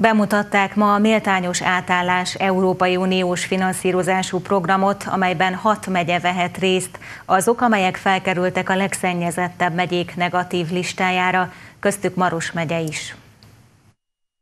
Bemutatták ma a Méltányos Átállás Európai Uniós finanszírozású programot, amelyben hat megye vehet részt, azok, amelyek felkerültek a legszennyezettebb megyék negatív listájára, köztük Maros megye is.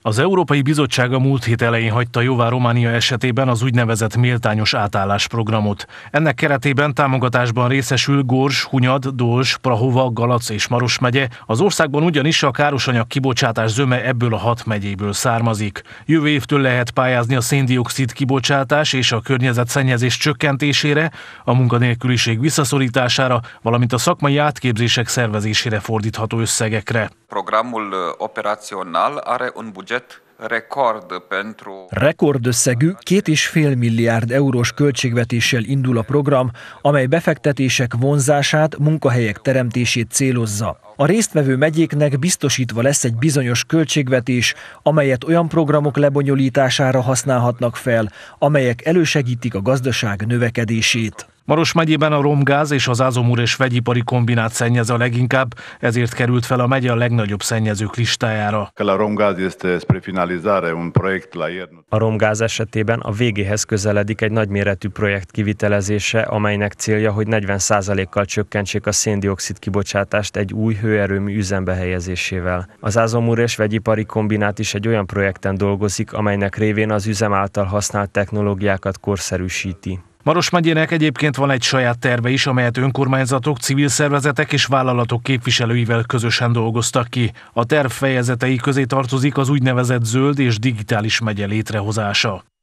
Az Európai Bizottság a múlt hét elején hagyta jóvá Románia esetében az úgynevezett méltányos átállás programot. Ennek keretében támogatásban részesül Gors, Hunyad, Dols, Prahova, Galac és Maros megye. Az országban ugyanis a károsanyag kibocsátás zöme ebből a hat megyéből származik. Jövő évtől lehet pályázni a széndiokszid kibocsátás és a szennyezés csökkentésére, a munkanélküliség visszaszorítására, valamint a szakmai átképzések szervezésére fordítható összegekre. Programul uh, operațional are un buget record pentru... Rekordösszegű, két és fél milliárd eurós költségvetéssel indul a program, amely befektetések vonzását, munkahelyek teremtését célozza. A résztvevő megyéknek biztosítva lesz egy bizonyos költségvetés, amelyet olyan programok lebonyolítására használhatnak fel, amelyek elősegítik a gazdaság növekedését. Maros megyében a romgáz és az ázomúr és vegyipari kombinát szennyez a leginkább, ezért került fel a megye a legnagyobb szennyezők listájára. A romgáz esetében a végéhez közeledik egy nagyméretű projekt kivitelezése, amelynek célja, hogy 40%-kal csökkentsék a széndiokszid kibocsátást egy új hőerőmű üzembe helyezésével. Az ázomúr és vegyipari kombinát is egy olyan projekten dolgozik, amelynek révén az üzem által használt technológiákat korszerűsíti. Maros megyének egyébként van egy saját terve is, amelyet önkormányzatok, civil szervezetek és vállalatok képviselőivel közösen dolgoztak ki. A terv fejezetei közé tartozik az úgynevezett zöld és digitális megye létrehozása.